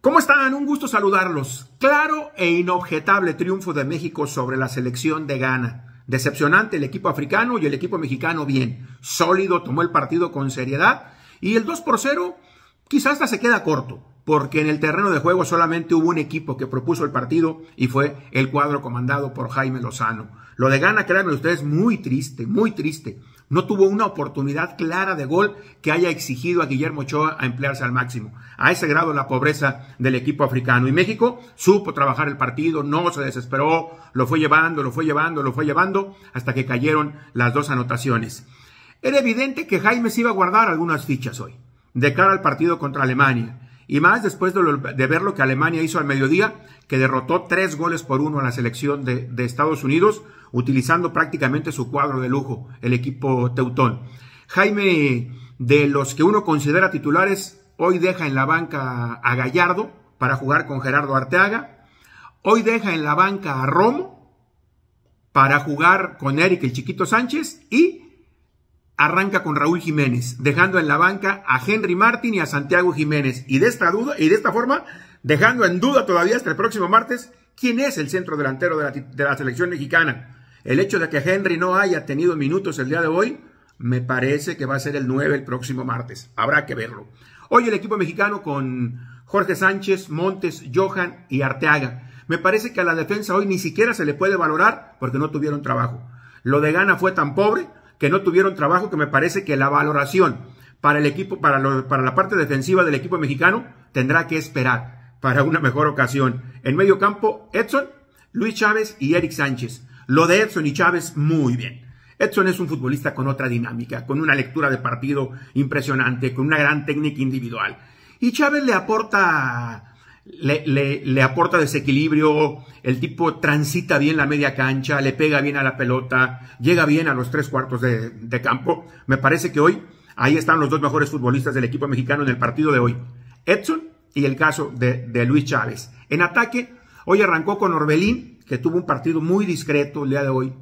¿Cómo están? Un gusto saludarlos. Claro e inobjetable triunfo de México sobre la selección de Ghana. Decepcionante el equipo africano y el equipo mexicano bien. Sólido, tomó el partido con seriedad. Y el 2 por 0 quizás hasta se queda corto, porque en el terreno de juego solamente hubo un equipo que propuso el partido y fue el cuadro comandado por Jaime Lozano. Lo de Ghana, créanme ustedes, muy triste, muy triste. No tuvo una oportunidad clara de gol que haya exigido a Guillermo Ochoa a emplearse al máximo. A ese grado la pobreza del equipo africano. Y México supo trabajar el partido, no se desesperó, lo fue llevando, lo fue llevando, lo fue llevando, hasta que cayeron las dos anotaciones. Era evidente que Jaime se iba a guardar algunas fichas hoy, de cara al partido contra Alemania. Y más después de, ver lo que Alemania hizo al mediodía, que derrotó tres goles por uno a la selección de, de Estados Unidos, utilizando prácticamente su cuadro de lujo, el equipo teutón. Jaime, de los que uno considera titulares, hoy deja en la banca a Gallardo para jugar con Gerardo Arteaga. Hoy deja en la banca a Romo para jugar con Eric el Chiquito Sánchez y arranca con Raúl Jiménez, dejando en la banca a Henry Martín y a Santiago Jiménez. Y de esta duda, y de esta forma, dejando en duda todavía hasta el próximo martes quién es el centro delantero de la, de la selección mexicana. El hecho de que Henry no haya tenido minutos el día de hoy, me parece que va a ser el 9 el próximo martes. Habrá que verlo. Hoy el equipo mexicano con Jorge Sánchez, Montes, Johan y Arteaga. Me parece que a la defensa hoy ni siquiera se le puede valorar porque no tuvieron trabajo. Lo de Gana fue tan pobre que no tuvieron trabajo, que me parece que la valoración para el equipo, para, la parte defensiva del equipo mexicano, tendrá que esperar para una mejor ocasión. En medio campo, Edson, Luis Chávez y Eric Sánchez. Lo de Edson y Chávez, muy bien. Edson es un futbolista con otra dinámica, con una lectura de partido impresionante, con una gran técnica individual. Y Chávez le aporta le, aporta desequilibrio, el tipo transita bien la media cancha, le pega bien a la pelota, llega bien a los tres cuartos de, campo. Me parece que hoy ahí están los dos mejores futbolistas del equipo mexicano en el partido de hoy. Edson y el caso de, de Luis Chávez. En ataque, hoy arrancó con Orbelín, que tuvo un partido muy discreto el día de hoy.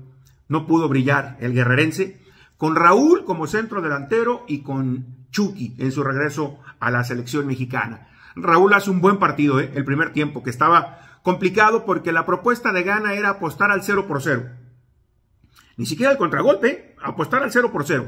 No pudo brillar el guerrerense. Con Raúl como centro delantero y con Chucky en su regreso a la selección mexicana. Raúl hace un buen partido, eh, el primer tiempo, que estaba complicado porque la propuesta de Gana era apostar al 0 por 0. Ni siquiera el contragolpe, apostar al 0 por 0.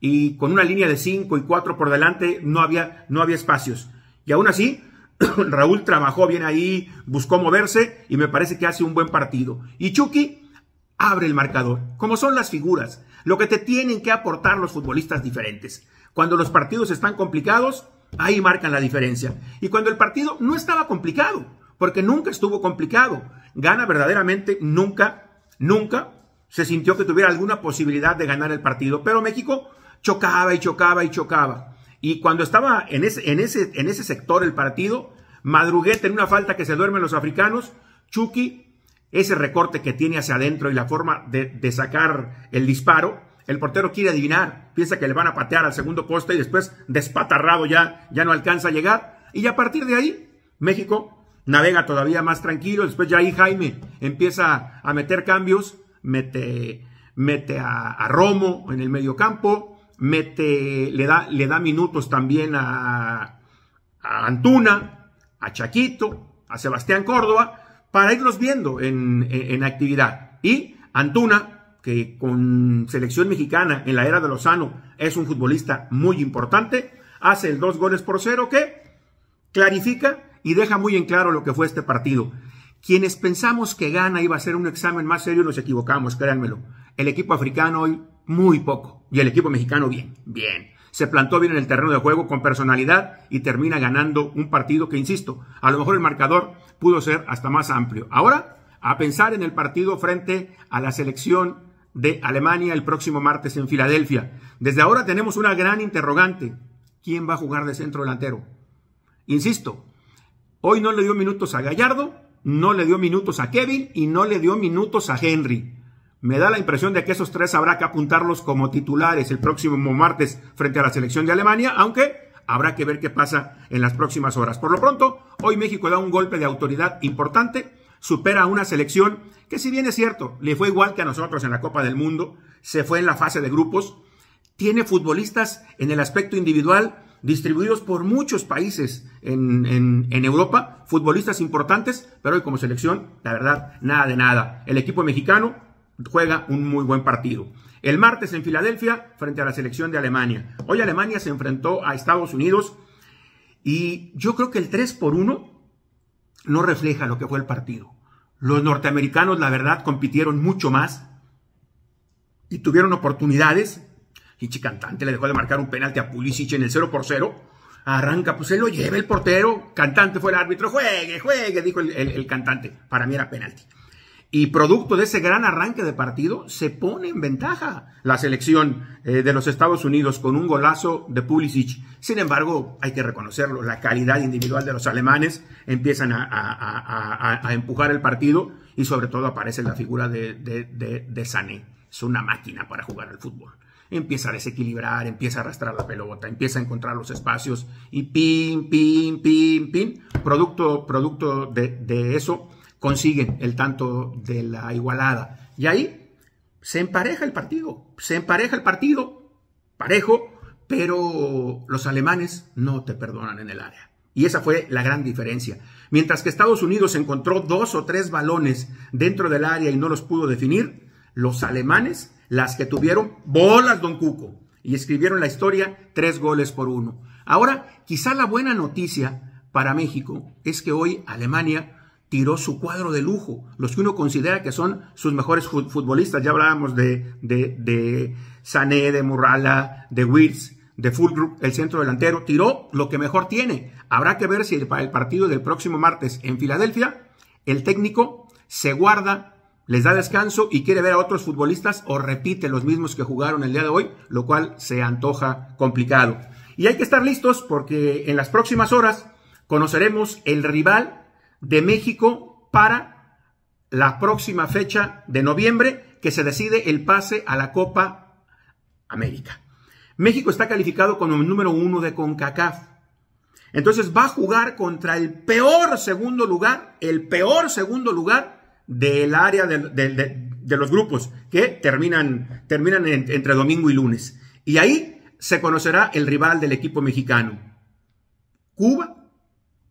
Y con una línea de 5 y 4 por delante no había, no había espacios. Y aún así, Raúl trabajó bien ahí, buscó moverse y me parece que hace un buen partido. Y Chucky abre el marcador, como son las figuras, lo que te tienen que aportar los futbolistas diferentes. Cuando los partidos están complicados, Ahí marcan la diferencia. Y cuando el partido no estaba complicado, porque nunca estuvo complicado, Gana verdaderamente nunca, nunca se sintió que tuviera alguna posibilidad de ganar el partido. Pero México chocaba y chocaba y chocaba. Y cuando estaba en ese, en ese, en ese sector el partido, Madruguete en una falta que se duermen los africanos, Chucky, ese recorte que tiene hacia adentro y la forma de sacar el disparo, el portero quiere adivinar, piensa que le van a patear al segundo poste y después despatarrado ya, ya no alcanza a llegar. Y a partir de ahí, México navega todavía más tranquilo. Después ya ahí Jaime empieza a meter cambios, mete, mete a, Romo en el medio campo, mete, le da, le da minutos también a, Antuna, a Chaquito, a Sebastián Córdoba, para irlos viendo en actividad. Y Antuna que con selección mexicana en la era de Lozano es un futbolista muy importante, hace el dos goles por cero que clarifica y deja muy en claro lo que fue este partido. Quienes pensamos que gana iba a ser un examen más serio nos equivocamos, créanmelo. El equipo africano hoy muy poco y el equipo mexicano bien, bien. Se plantó bien en el terreno de juego con personalidad y termina ganando un partido que, insisto, a lo mejor el marcador pudo ser hasta más amplio. Ahora, a pensar en el partido frente a la selección de Alemania el próximo martes en Filadelfia. Desde ahora tenemos una gran interrogante. ¿Quién va a jugar de centro delantero? Insisto, hoy no le dio minutos a Gallardo, no le dio minutos a Kevin y no le dio minutos a Henry. Me da la impresión de que esos tres habrá que apuntarlos como titulares el próximo martes frente a la selección de Alemania, aunque habrá que ver qué pasa en las próximas horas. Por lo pronto, hoy México da un golpe de autoridad importante supera a una selección que si bien es cierto, le fue igual que a nosotros en la Copa del Mundo, se fue en la fase de grupos, tiene futbolistas en el aspecto individual distribuidos por muchos países en, Europa, futbolistas importantes, pero hoy como selección, la verdad, nada de nada. El equipo mexicano juega un muy buen partido. El martes en Filadelfia frente a la selección de Alemania. Hoy Alemania se enfrentó a Estados Unidos y yo creo que el 3 por 1 no refleja lo que fue el partido. Los norteamericanos, la verdad, compitieron mucho más y tuvieron oportunidades. Cantante le dejó de marcar un penalti a Pulisic en el 0 por 0. Arranca, pues él lo lleva el portero. Cantante fue el árbitro. Juegue, juegue, dijo el, el cantante. Para mí era penalti. Y producto de ese gran arranque de partido, se pone en ventaja la selección eh, de los Estados Unidos con un golazo de Pulisic. Sin embargo, hay que reconocerlo, la calidad individual de los alemanes empiezan a, empujar el partido y sobre todo aparece la figura de, de, Sané. Es una máquina para jugar al fútbol empieza a desequilibrar, empieza a arrastrar la pelota, empieza a encontrar los espacios y pim, pim, pim, pim Producto, producto de, de eso, consiguen el tanto de la igualada. Y ahí se empareja el partido, se empareja el partido, parejo, pero los alemanes no te perdonan en el área. Y esa fue la gran diferencia. Mientras que Estados Unidos encontró dos o tres balones dentro del área y no los pudo definir, los alemanes, las que tuvieron bolas, don Cuco, y escribieron la historia tres goles por uno. Ahora, quizá la buena noticia para México es que hoy Alemania tiró su cuadro de lujo, los que uno considera que son sus mejores futbolistas. Ya hablábamos de, de, de Sané, de Murrala, de Wills, de Fulgrup, el centro delantero. Tiró lo que mejor tiene. Habrá que ver si para el partido del próximo martes en Filadelfia, el técnico se guarda, les da descanso y quiere ver a otros futbolistas o repite los mismos que jugaron el día de hoy, lo cual se antoja complicado. Y hay que estar listos porque en las próximas horas conoceremos el rival de México para la próxima fecha de noviembre que se decide el pase a la Copa América. México está calificado como el número uno de CONCACAF. Entonces va a jugar contra el peor segundo lugar, el peor segundo lugar del área de, los grupos que terminan, terminan entre domingo y lunes. Y ahí se conocerá el rival del equipo mexicano. Cuba,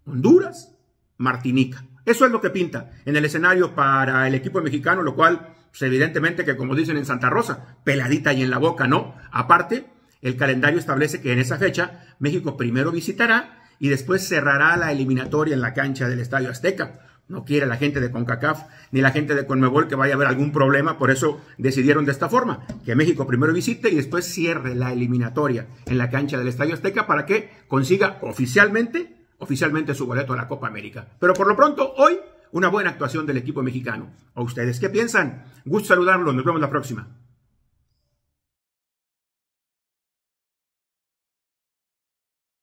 Honduras, Martinica. Eso es lo que pinta en el escenario para el equipo mexicano, lo cual, pues, evidentemente que como dicen en Santa Rosa, peladita y en la boca, ¿no? Aparte, el calendario establece que en esa fecha México primero visitará y después cerrará la eliminatoria en la cancha del Estadio Azteca. No quiere la gente de CONCACAF ni la gente de CONMEBOL que vaya a haber algún problema, por eso decidieron de esta forma, que México primero visite y después cierre la eliminatoria en la cancha del Estadio Azteca para que consiga oficialmente oficialmente su boleto a la Copa América. Pero por lo pronto, hoy, una buena actuación del equipo mexicano. ¿A ustedes qué piensan? Gusto saludarlos, nos vemos la próxima.